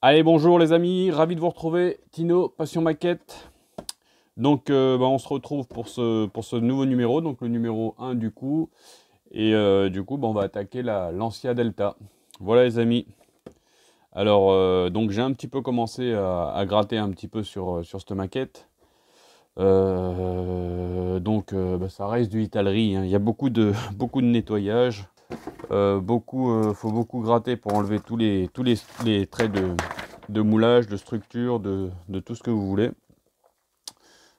Allez, bonjour les amis, ravi de vous retrouver. Tino, Passion Maquette. Donc, euh, bah, on se retrouve pour ce, pour ce nouveau numéro, donc le numéro 1 du coup. Et euh, du coup, bah, on va attaquer la Lancia Delta. Voilà les amis. Alors, euh, donc j'ai un petit peu commencé à, gratter un petit peu sur, cette maquette. donc, bah, ça reste du italerie, hein. Il y a beaucoup de, beaucoup de nettoyage. Euh, beaucoup, euh, faut beaucoup gratter pour enlever tous les, tous les, traits de, de, moulage, de structure, de, tout ce que vous voulez.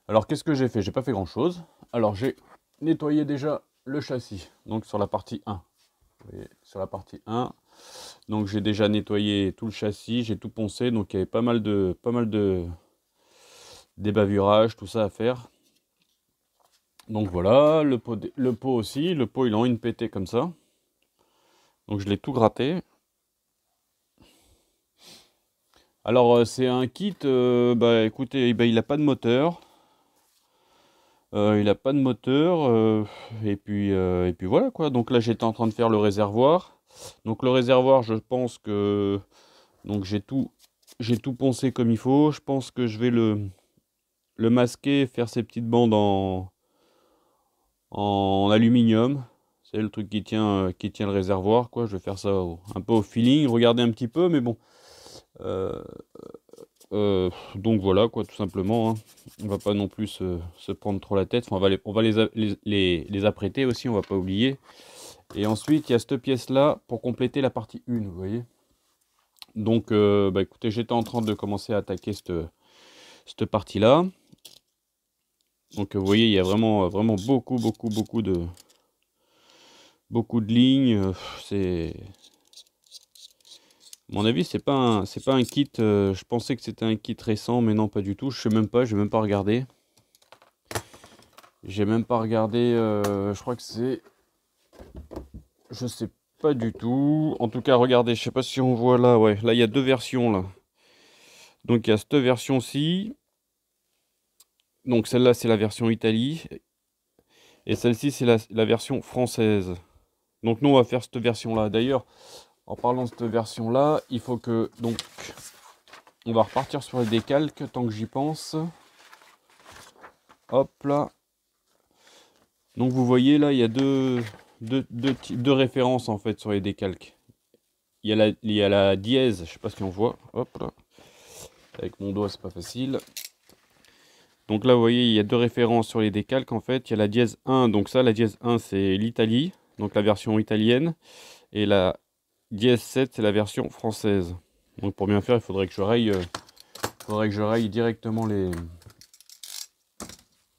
Alors qu'est-ce que j'ai fait J'ai pas fait grand chose. Alors j'ai nettoyé déjà le châssis, donc sur la partie 1. sur la partie 1. Donc j'ai déjà nettoyé tout le châssis, j'ai tout poncé, donc il y avait pas mal de pas mal de tout ça à faire. Donc voilà, le pot, le pot aussi, le pot il a une pété comme ça. Donc je l'ai tout gratté. Alors euh, c'est un kit, euh, bah écoutez, eh ben, il n'a pas de moteur. Euh, il n'a pas de moteur. et, puis, et puis voilà quoi. Donc là j'étais en train de faire le réservoir. Donc le réservoir je pense que donc j'ai tout j'ai tout poncé comme il faut. Je pense que je vais le, le masquer, faire ces petites bandes en, en aluminium. C'est le truc qui tient, euh, qui tient le réservoir, quoi. Je vais faire ça un peu au feeling, regarder un petit peu, mais bon. Euh, euh, donc voilà, quoi, tout simplement. On hein. On va pas non plus se, prendre trop la tête. on va, les, on va les, les, apprêter aussi, on va pas oublier. Et ensuite, il y a cette pièce-là pour compléter la partie 1, vous voyez. Donc, bah, écoutez, j'étais en train de commencer à attaquer cette, cette partie-là. Donc, vous voyez, il y a vraiment, vraiment beaucoup, beaucoup, beaucoup de, beaucoup de lignes. Euh, c'est mon avis, c'est pas c'est pas un kit. Euh, je pensais que c'était un kit récent, mais non, pas du tout. Je sais même pas, je vais même pas regardé. J'ai même pas regardé. Euh, je crois que c'est, je sais pas du tout. En tout cas, regardez. Je sais pas si on voit là. Ouais, là il y a deux versions là. Donc il y a cette version-ci. Donc celle-là c'est la version Italie et celle-ci c'est la version française. Donc nous, on va faire cette version-là. D'ailleurs, en parlant de cette version-là, il faut que... Donc, on va repartir sur les décalques tant que j'y pense. Hop là. Donc vous voyez là, il y a deux, références en fait sur les décalques. Il y a la, il y la dièse, je sais pas si on voit. Hop là. Avec mon doigt, c'est pas facile. Donc là, vous voyez, il y a deux références sur les décalques en fait. Il y a la dièse 1, donc ça, la dièse 1, c'est l'Italie donc la version italienne, et la DS7, c'est la version française. Donc pour bien faire, il faudrait que je raye, euh, faudrait que je raille directement les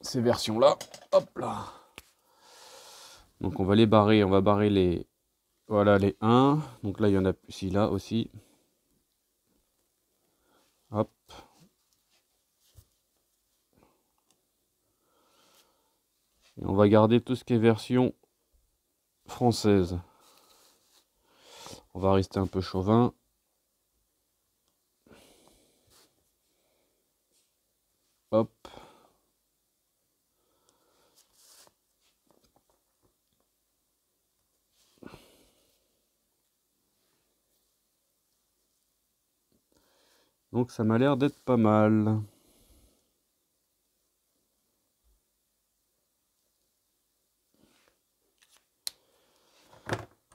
ces versions-là. Hop là. Donc on va les barrer, on va barrer les voilà les 1. Donc là il y en a ici là aussi. Hop. Et on va garder tout ce qui est version française. On va rester un peu chauvin. Hop. Donc ça m'a l'air d'être pas mal.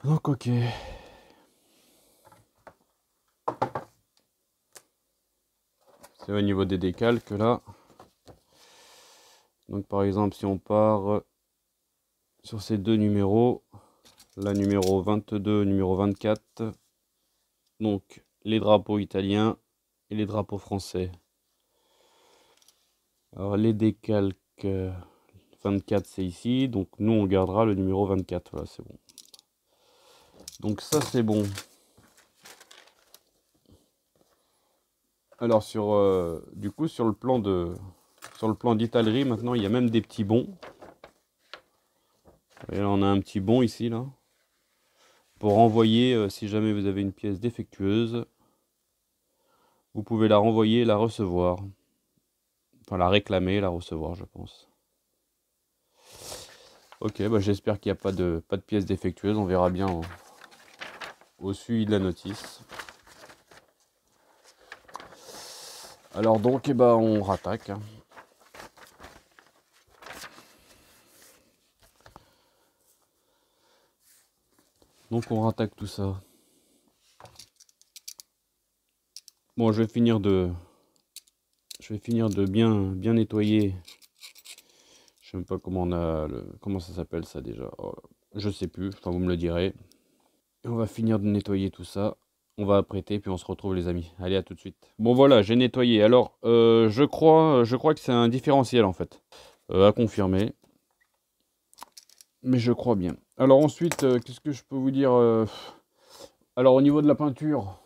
Donc ok. C'est au niveau des décalques là. Donc par exemple si on part sur ces deux numéros, la numéro 22, numéro 24, donc les drapeaux italiens et les drapeaux français. Alors les décalques 24 euh, c'est ici, donc nous on gardera le numéro 24, voilà c'est bon. Donc ça c'est bon. Alors sur euh, du coup sur le plan de sur le plan d'italerie maintenant il y a même des petits bons. Et là on a un petit bon ici là pour renvoyer euh, si jamais vous avez une pièce défectueuse. Vous pouvez la renvoyer la recevoir. Enfin la réclamer, la recevoir je pense. Ok, bah, j'espère qu'il n'y a pas de, pas de pièces défectueuses, on verra bien. Hein au suivi de la notice. Alors donc, eh ben, on rattaque. Hein. Donc on rattaque tout ça. Bon, je vais finir de, je vais finir de bien, bien nettoyer. Je ne sais même pas comment on a, le, comment ça s'appelle ça déjà. Oh, je sais plus. Enfin, vous me le direz on va finir de nettoyer tout ça. On va apprêter, puis on se retrouve les amis. Allez, à tout de suite. Bon voilà, j'ai nettoyé. Alors, euh, je, crois, je crois que c'est un différentiel en fait. Euh, à confirmer. Mais je crois bien. Alors ensuite, euh, qu'est-ce que je peux vous dire Alors au niveau de la peinture,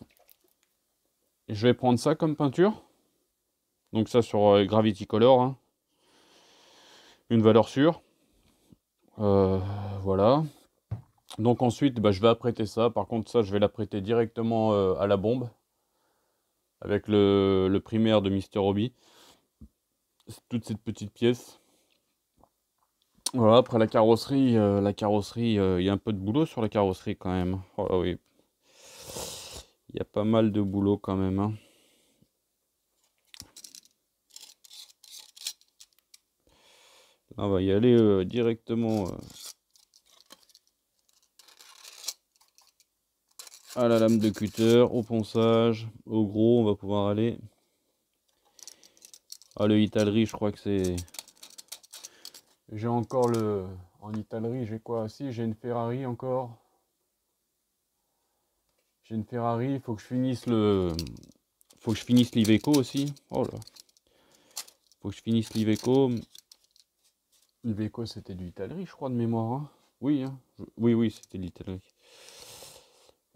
je vais prendre ça comme peinture. Donc ça sur Gravity Color. Hein. Une valeur sûre. voilà. Donc ensuite, bah, je vais apprêter ça. Par contre, ça, je vais l'apprêter directement euh, à la bombe avec le, primaire de Mister Hobby. Toute cette petite pièce. Voilà, après la carrosserie, euh, la carrosserie, euh, il y a un peu de boulot sur la carrosserie quand même. Oh, ah oui. Il y a pas mal de boulot quand même. Hein. on va y aller directement à la lame de cutter, au ponçage, au gros, on va pouvoir aller. Ah, le italerie, je crois que c'est... J'ai encore le... En italerie, j'ai quoi aussi J'ai une Ferrari encore. J'ai une Ferrari, il faut que je finisse le... Faut que je finisse l'Iveco aussi. Oh là. Faut que je finisse l'Iveco. L'Iveco, c'était du italerie, je crois, de mémoire. Hein. oui, hein. oui, oui, c'était de l'italerie.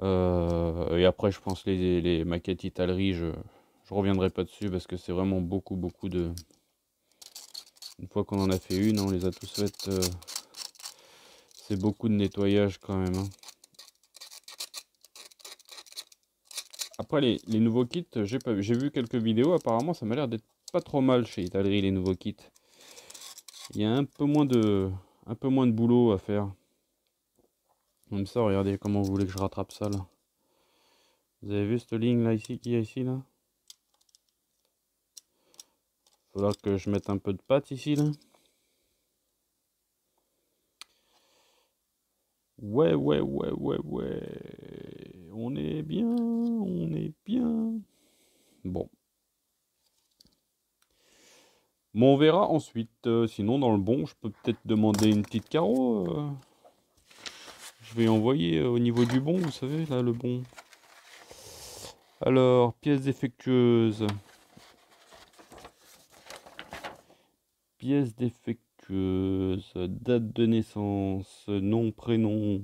Euh, et après, je pense les, les maquettes italeries, je ne reviendrai pas dessus parce que c'est vraiment beaucoup, beaucoup de... Une fois qu'on en a fait une, on les a tous faites. Euh, c'est beaucoup de nettoyage quand même. Hein. Après, les, nouveaux kits, j'ai vu quelques vidéos, apparemment, ça m'a l'air d'être pas trop mal chez Italerie, les nouveaux kits. Il y a un peu moins de, un peu moins de boulot à faire. Même ça, regardez comment vous voulez que je rattrape ça là. Vous avez vu cette ligne là ici qui est ici là Il falloir que je mette un peu de pâte ici là. Ouais, ouais, ouais, ouais, ouais. On est bien, on est bien. Bon. Bon, on verra ensuite. Euh, sinon, dans le bon, je peux peut-être demander une petite carreau. Euh. Je vais envoyer euh, au niveau du bon, vous savez, là, le bon. Alors, pièce défectueuse. Pièce défectueuse. Date de naissance. Nom, prénom.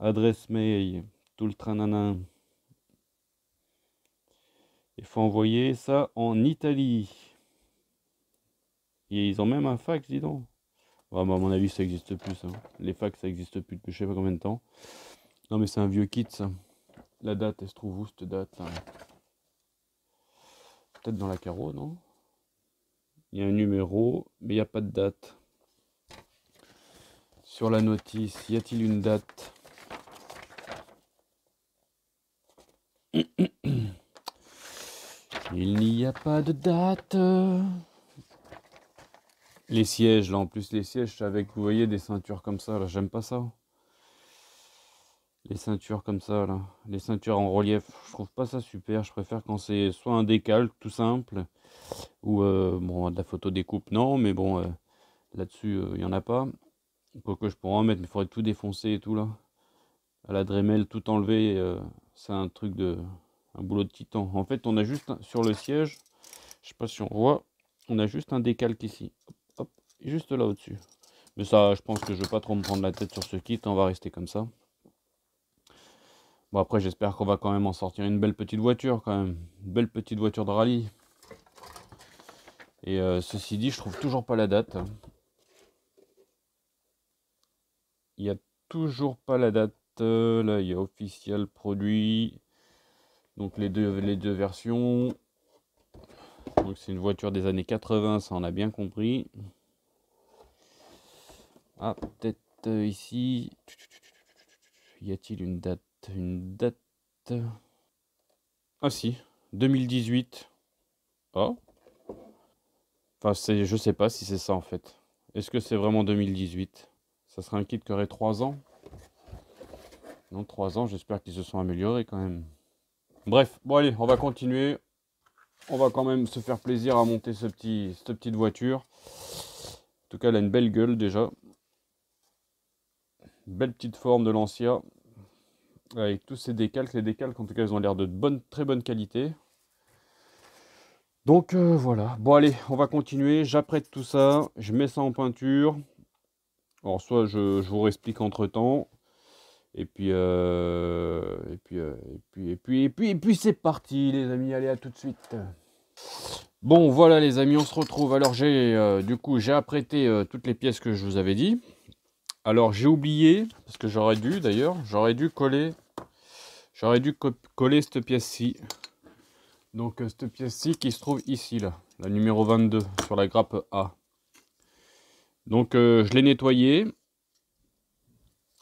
Adresse mail. Tout le train trananin. Il faut envoyer ça en Italie. Et ils ont même un fax, dis donc. Bah, à mon avis, ça existe plus. Hein. Les facs, ça existe plus depuis je sais pas combien de temps. Non, mais c'est un vieux kit, ça. La date, est se trouve où, cette date Peut-être dans la carreau, non Il y a un numéro, mais il n'y a pas de date. Sur la notice, y a-t-il une date Il n'y a pas de date. Les sièges, là, en plus, les sièges avec, vous voyez, des ceintures comme ça, là, j'aime pas ça. Les ceintures comme ça, là. Les ceintures en relief, je trouve pas ça super. Je préfère quand c'est soit un décalque tout simple, ou, euh, bon, de la photo découpe, non, mais bon, euh, là-dessus, il euh, y en a pas. que je pourrais en mettre, mais il faudrait tout défoncer et tout, là. À la Dremel, tout enlever, c'est un truc de... un boulot de titan. En fait, on a juste, sur le siège, je sais pas si on voit, on a juste un décalque ici juste là au-dessus. Mais ça, je pense que je ne vais pas trop me prendre la tête sur ce kit. Hein, on va rester comme ça. Bon, après, j'espère qu'on va quand même en sortir une belle petite voiture, quand même. Une belle petite voiture de rallye. Et euh, ceci dit, je trouve toujours pas la date. Hein. Il n'y a toujours pas la date. Euh, là, il y a officiel produit. Donc les deux, les deux versions. Donc c'est une voiture des années 80, ça on a bien compris. Ah, peut-être euh, ici. Y a-t-il une date Une date. Ah si, 2018. Oh. Enfin, c'est, je sais pas si c'est ça en fait. Est-ce que c'est vraiment 2018 Ça serait un kit qui aurait 3 ans Non, 3 ans, j'espère qu'ils se sont améliorés quand même. Bref, bon allez, on va continuer. On va quand même se faire plaisir à monter ce petit, cette petite voiture. En tout cas, elle a une belle gueule déjà. Belle petite forme de Lancia. Avec tous ces décalques. Les décalques, en tout cas, ils ont l'air de bonne, très bonne qualité. Donc euh, voilà. Bon allez, on va continuer. J'apprête tout ça. Je mets ça en peinture. Alors soit je, vous réexplique entre temps. Et puis, euh, et, puis, euh, et puis, et puis, et puis, et puis, c'est parti, les amis. Allez, à tout de suite. Bon, voilà, les amis, on se retrouve. Alors, j'ai, du coup, j'ai apprêté toutes les pièces que je vous avais dit. Alors j'ai oublié, parce que j'aurais dû d'ailleurs, j'aurais dû coller, j'aurais dû coller cette pièce-ci. Donc euh, cette pièce-ci qui se trouve ici, là, la numéro 22, sur la grappe A. Donc euh, je l'ai nettoyée.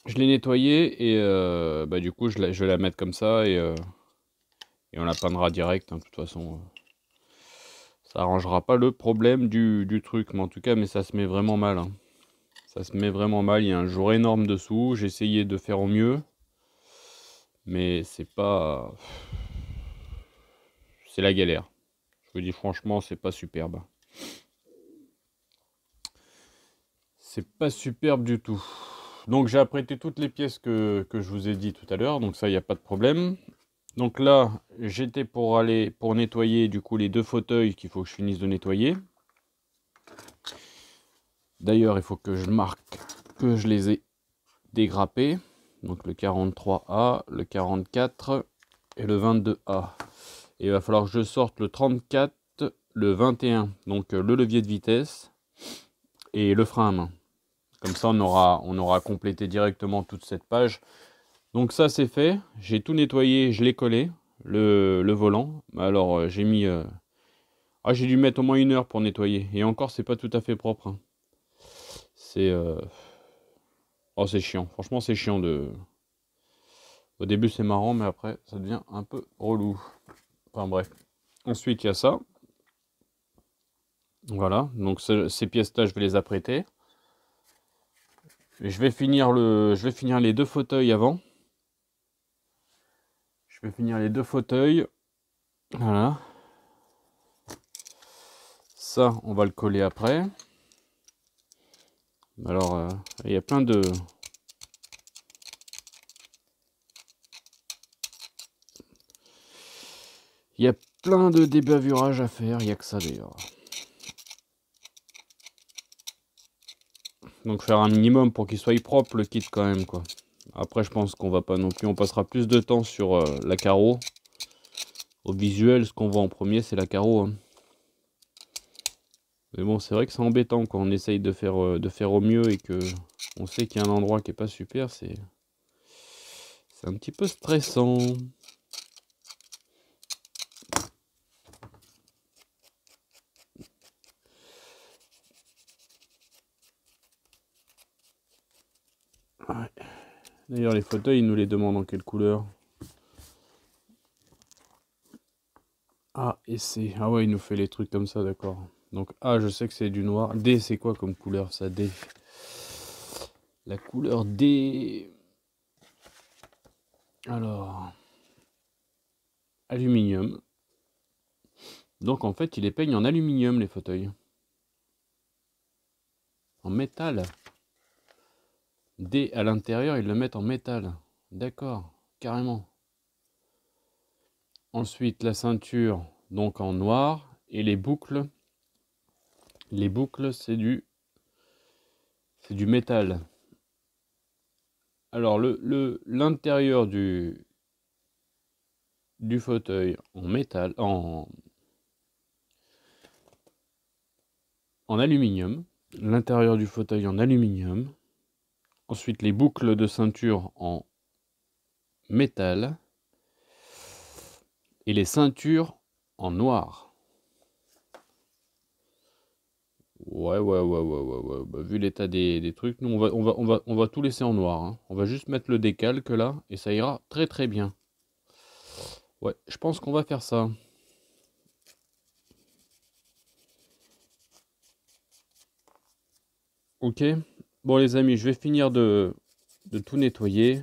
Je l'ai nettoyée et euh, bah, du coup je, la, je vais la mettre comme ça et, on la peindra direct. Hein, de toute façon, ça n'arrangera pas le problème du, truc, mais en tout cas, mais ça se met vraiment mal. Hein ça se met vraiment mal. Il y a un jour énorme dessous. J'ai essayé de faire au mieux. Mais c'est pas. C'est la galère. Je vous dis franchement, c'est pas superbe. C'est pas superbe du tout. Donc j'ai apprêté toutes les pièces que, que, je vous ai dit tout à l'heure. Donc ça, il n'y a pas de problème. Donc là, j'étais pour aller pour nettoyer du coup les deux fauteuils qu'il faut que je finisse de nettoyer. D'ailleurs, il faut que je marque que je les ai dégrappés. Donc le 43A, le 44 et le 22A. Et il va falloir que je sorte le 34, le 21, donc euh, le levier de vitesse et le frein à main. Comme ça, on aura, on aura complété directement toute cette page. Donc ça, c'est fait. J'ai tout nettoyé, je l'ai collé, le, volant. Alors, euh, j'ai mis... Euh, ah, j'ai dû mettre au moins une heure pour nettoyer. Et encore, c'est pas tout à fait propre. Hein. C'est. Euh, oh, c'est chiant. Franchement, c'est chiant de. Au début, c'est marrant, mais après, ça devient un peu relou. Enfin, bref. Ensuite, il y a ça. Voilà. Donc, ces pièces-là, je vais les apprêter. je vais finir, le, je vais finir les deux fauteuils avant. Je vais finir les deux fauteuils. Voilà. Ça, on va le coller après. Alors, euh, il y a plein de... Il y a plein de débavurages à faire, il n'y a que ça d'ailleurs. Donc faire un minimum pour qu'il soit propre le kit quand même quoi. Après je pense qu'on va pas non plus, on passera plus de temps sur euh, la carreau. Au visuel, ce qu'on voit en premier c'est la carreau. Hein. Mais bon, c'est vrai que c'est embêtant quand on essaye de faire, euh, de faire au mieux et que on sait qu'il y a un endroit qui n'est pas super, c'est un petit peu stressant. D'ailleurs, les fauteuils, ils nous les demandent en quelle couleur Ah, et c'est... Ah ouais, il nous fait les trucs comme ça, d'accord. Donc A, je sais que c'est du noir. D, c'est quoi comme couleur ça D La couleur D... Alors... Aluminium. Donc en fait, il les peigne en aluminium, les fauteuils. En métal. D, à l'intérieur, ils le mettent en métal. D'accord, carrément. Ensuite, la ceinture, donc en noir. Et les boucles les boucles, c'est du, c'est du métal. Alors, l'intérieur le, l'intérieur du, du fauteuil en métal, en, en aluminium, l'intérieur du fauteuil en aluminium, ensuite les boucles de ceinture en métal et les ceintures en noir. Ouais, ouais, ouais, ouais, ouais, bah, vu l'état des, trucs, nous, on va, on, va, on, va, on va tout laisser en noir. Hein. On va juste mettre le décalque là, et ça ira très très bien. Ouais, je pense qu'on va faire ça. Ok. Bon, les amis, je vais finir de, de tout nettoyer.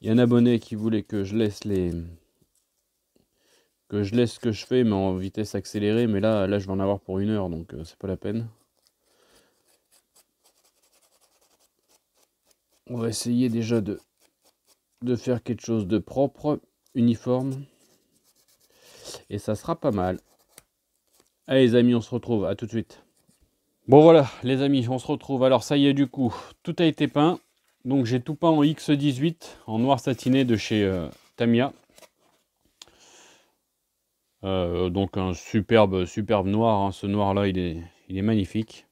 Il y a un abonné qui voulait que je laisse les, je laisse ce que je fais, mais en vitesse accélérée. Mais là, là je vais en avoir pour une heure, donc euh, c'est pas la peine. On va essayer déjà de, de faire quelque chose de propre, uniforme. Et ça sera pas mal. Allez les amis, on se retrouve. À tout de suite. Bon voilà, les amis, on se retrouve. Alors ça y est, du coup, tout a été peint. Donc j'ai tout peint en X18, en noir satiné de chez euh, Tamia. Euh, donc un superbe, superbe noir. Hein. Ce noir-là, il est, magnifique.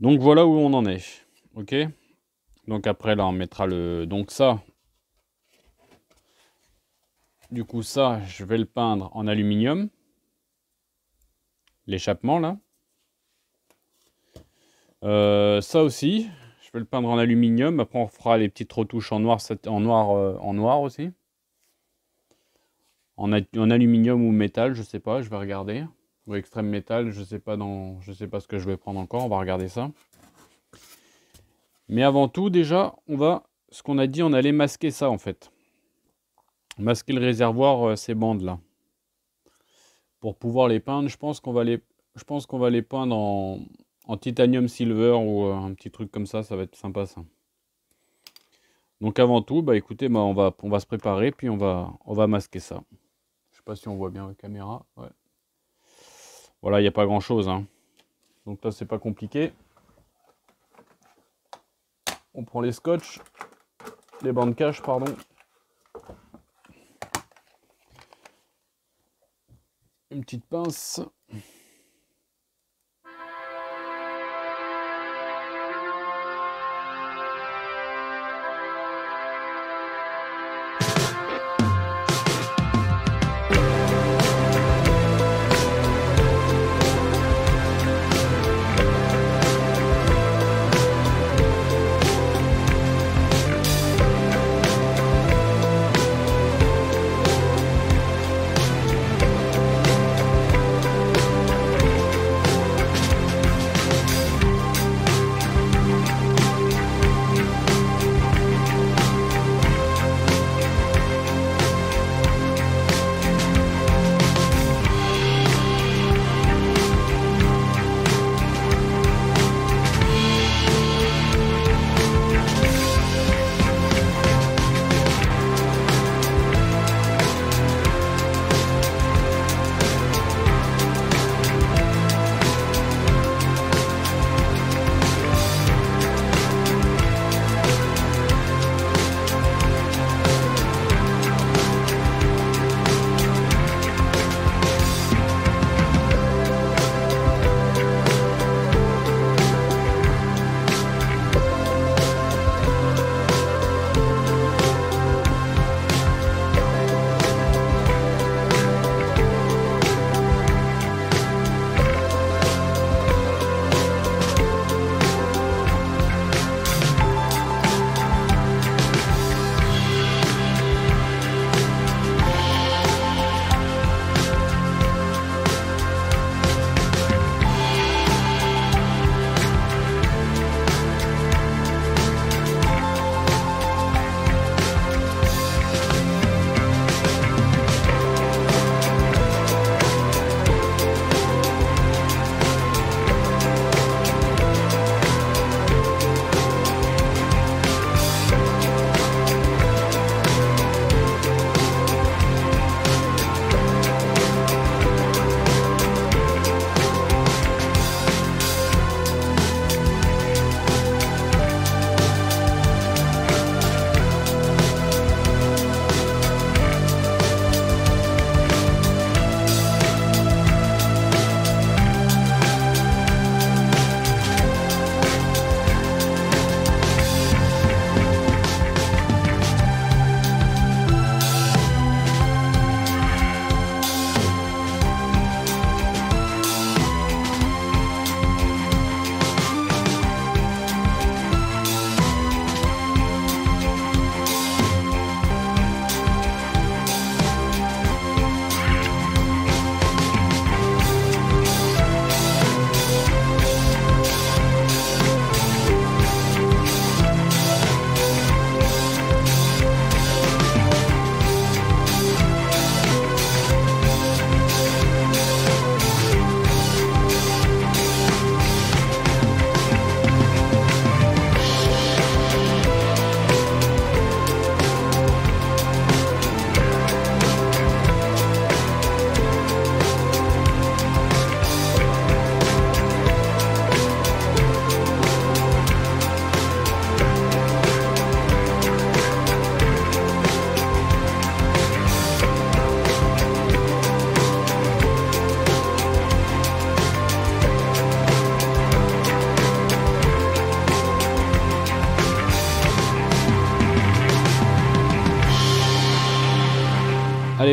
Donc voilà où on en est. Ok Donc après, là, on mettra le... Donc ça... Du coup, ça, je vais le peindre en aluminium. L'échappement, là. Euh, ça aussi, je vais le peindre en aluminium. Après, on fera les petites retouches en noir, en noir, euh, en noir aussi en, aluminium ou métal, je sais pas, je vais regarder. Ou extrême métal, je sais pas dans, je sais pas ce que je vais prendre encore, on va regarder ça. Mais avant tout, déjà, on va, ce qu'on a dit, on allait masquer ça en fait. Masquer le réservoir, euh, ces bandes là. Pour pouvoir les peindre, je pense qu'on va les, je pense qu'on va les peindre en, titanium silver ou euh, un petit truc comme ça, ça va être sympa ça. Donc avant tout, bah écoutez, bah on, va, on va se préparer, puis on va, on va masquer ça pas si on voit bien la caméra. Voilà, il n'y a pas grand chose. Hein. Donc là, c'est pas compliqué. On prend les scotch, les bandes cache, pardon. Une petite pince.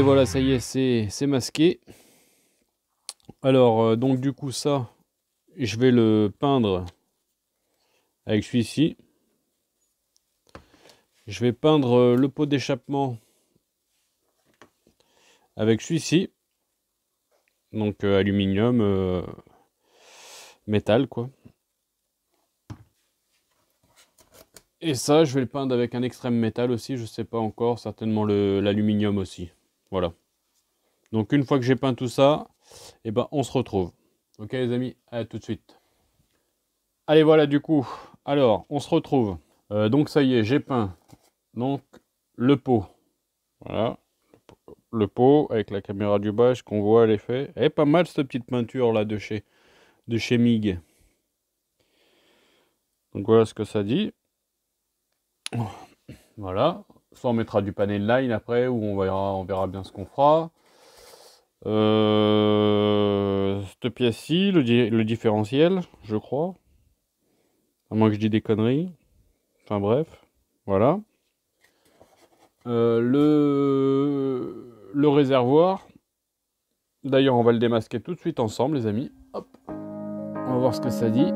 voilà, ça y est, c'est masqué. Alors, euh, donc du coup, ça, je vais le peindre avec celui-ci. Je vais peindre euh, le pot d'échappement avec celui-ci. Donc euh, aluminium, métal, quoi. Et ça, je vais le peindre avec un extrême métal aussi, je sais pas encore, certainement l'aluminium aussi. Voilà. Donc une fois que j'ai peint tout ça, Et eh ben, on se retrouve. Ok les amis, à tout de suite. Allez voilà du coup. Alors, on se retrouve. Euh, donc ça y est, j'ai peint. Donc le pot. Voilà. Le pot avec la caméra du bas, qu'on voit l'effet. Et eh, pas mal cette petite peinture là de chez, de chez MIG. Donc voilà ce que ça dit. Voilà, on mettra du panel line après, où on verra, on verra bien ce qu'on fera. Euh, cette pièce-ci, le, différentiel, je crois. À moins que je dise des conneries. Enfin bref, voilà. Euh, le, le réservoir. D'ailleurs, on va le démasquer tout de suite ensemble, les amis. Hop. On va voir ce que ça dit.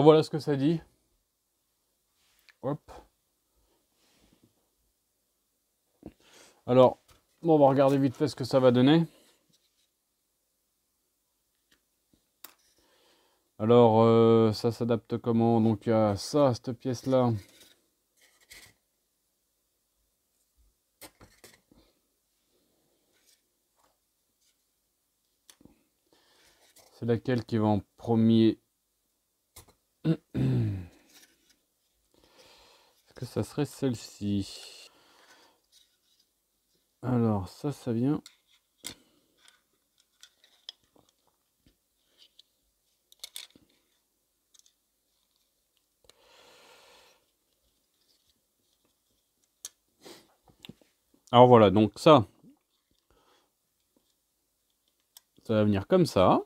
voilà ce que ça dit. Hop. Alors, bon, on va regarder vite fait ce que ça va donner. Alors, euh, ça s'adapte comment Donc, à ça, cette pièce-là. C'est laquelle qui va en premier est-ce que ça serait celle-ci Alors, ça, ça vient... Alors voilà, donc ça, ça va venir comme ça.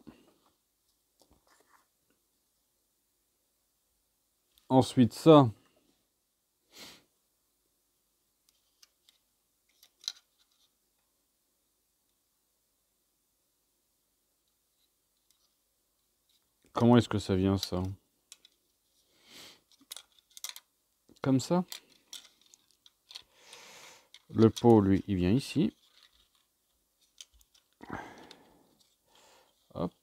Ensuite ça. Comment est-ce que ça vient ça Comme ça Le pot, lui, il vient ici. Hop.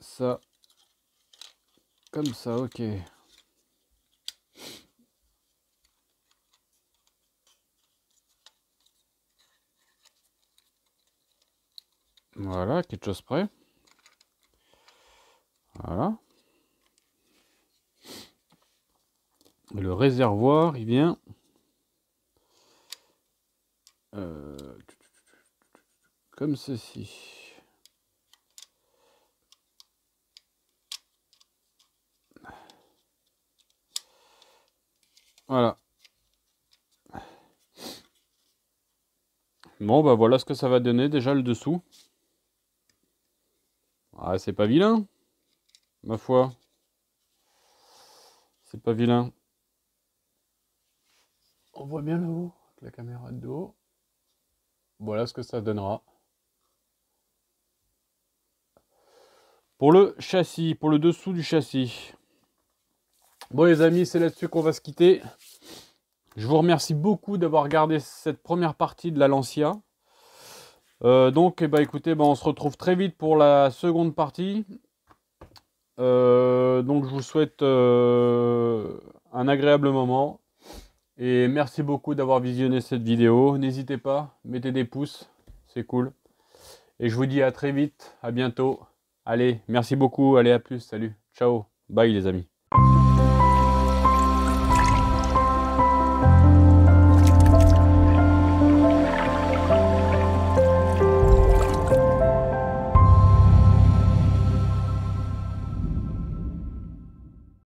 Ça, comme ça, ok. Voilà, quelque chose près. Voilà. Le réservoir, il vient. Euh, comme ceci. Voilà. Bon, bah voilà ce que ça va donner déjà le dessous. Ah, c'est pas vilain, ma foi. C'est pas vilain. On voit bien le haut avec la caméra de dos. Voilà ce que ça donnera. Pour le châssis, pour le dessous du châssis. Bon les amis, c'est là-dessus qu'on va se quitter. Je vous remercie beaucoup d'avoir regardé cette première partie de la Lancia. Euh, donc, eh ben, écoutez, ben, on se retrouve très vite pour la seconde partie. Euh, donc, je vous souhaite euh, un agréable moment. Et merci beaucoup d'avoir visionné cette vidéo. N'hésitez pas, mettez des pouces, c'est cool. Et je vous dis à très vite, à bientôt. Allez, merci beaucoup, allez à plus, salut, ciao, bye les amis.